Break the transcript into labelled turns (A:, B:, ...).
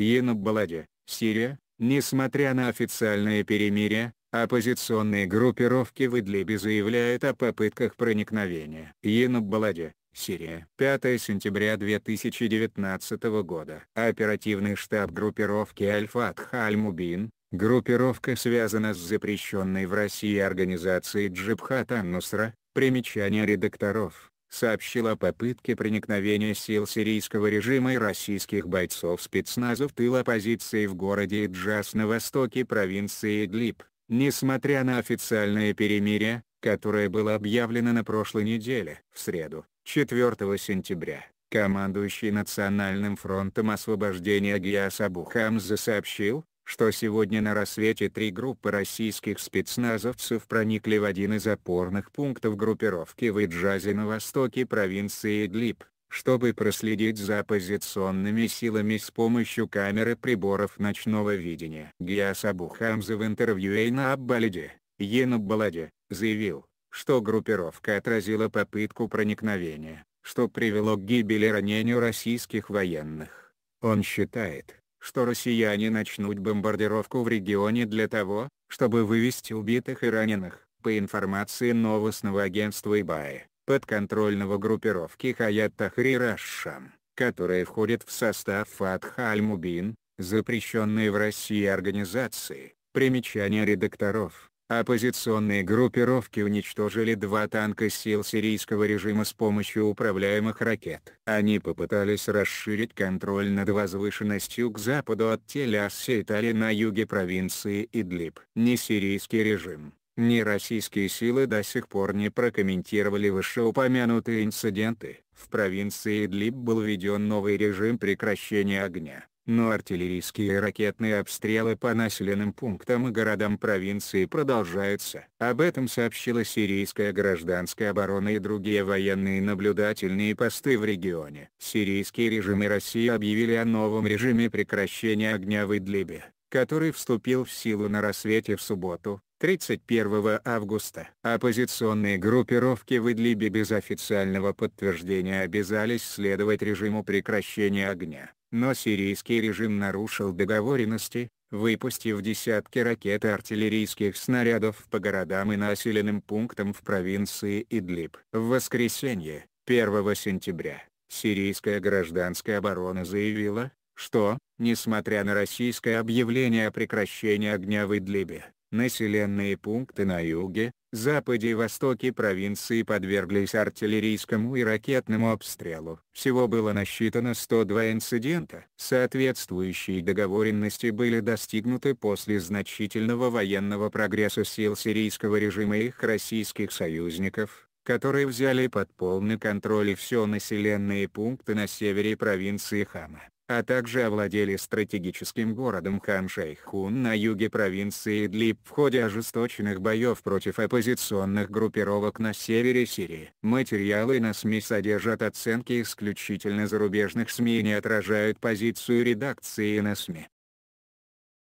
A: енаб Сирия, несмотря на официальное перемирие, оппозиционные группировки в Идлибе заявляют о попытках проникновения. енаб Сирия. 5 сентября 2019 года. Оперативный штаб группировки Аль-Фатх мубин группировка связана с запрещенной в России организацией Джибхат ан примечание редакторов сообщил о попытке проникновения сил сирийского режима и российских бойцов спецназа в тыл оппозиции в городе Джаз на востоке провинции Идлиб, несмотря на официальное перемирие, которое было объявлено на прошлой неделе. В среду, 4 сентября, командующий Национальным фронтом освобождения Гиас Абу Хамза сообщил, что сегодня на рассвете три группы российских спецназовцев проникли в один из опорных пунктов группировки в Иджазе на востоке провинции Идлиб, чтобы проследить за оппозиционными силами с помощью камеры приборов ночного видения. Гиас Хамза в интервью Эйна Аббалиде, Енаббаладе, заявил, что группировка отразила попытку проникновения, что привело к гибели и ранению российских военных. Он считает, что россияне начнут бомбардировку в регионе для того, чтобы вывести убитых и раненых, по информации новостного агентства ИБАИ, подконтрольного группировки Хаят Тахри Рашшам, которая входит в состав Фатх мубин запрещенной в России организации, примечание редакторов, Оппозиционные группировки уничтожили два танка сил сирийского режима с помощью управляемых ракет. Они попытались расширить контроль над возвышенностью к западу от Тель-Ас-Сейтали на юге провинции Идлиб. Не сирийский режим, ни российские силы до сих пор не прокомментировали вышеупомянутые инциденты. В провинции Идлиб был введен новый режим прекращения огня но артиллерийские и ракетные обстрелы по населенным пунктам и городам провинции продолжаются. Об этом сообщила сирийская гражданская оборона и другие военные наблюдательные посты в регионе. Сирийские режимы России объявили о новом режиме прекращения огня в Идлибе который вступил в силу на рассвете в субботу, 31 августа. Оппозиционные группировки в Идлибе без официального подтверждения обязались следовать режиму прекращения огня, но сирийский режим нарушил договоренности, выпустив десятки ракет и артиллерийских снарядов по городам и населенным пунктам в провинции Идлиб. В воскресенье, 1 сентября, сирийская гражданская оборона заявила, что, несмотря на российское объявление о прекращении огня в Идлибе, Населенные пункты на юге, западе и востоке провинции подверглись артиллерийскому и ракетному обстрелу. Всего было насчитано 102 инцидента. Соответствующие договоренности были достигнуты после значительного военного прогресса сил сирийского режима и их российских союзников, которые взяли под полный контроль все населенные пункты на севере провинции Хама а также овладели стратегическим городом хан на юге провинции Идлиб в ходе ожесточенных боев против оппозиционных группировок на севере Сирии. Материалы на СМИ содержат оценки исключительно зарубежных СМИ и не отражают позицию редакции на СМИ.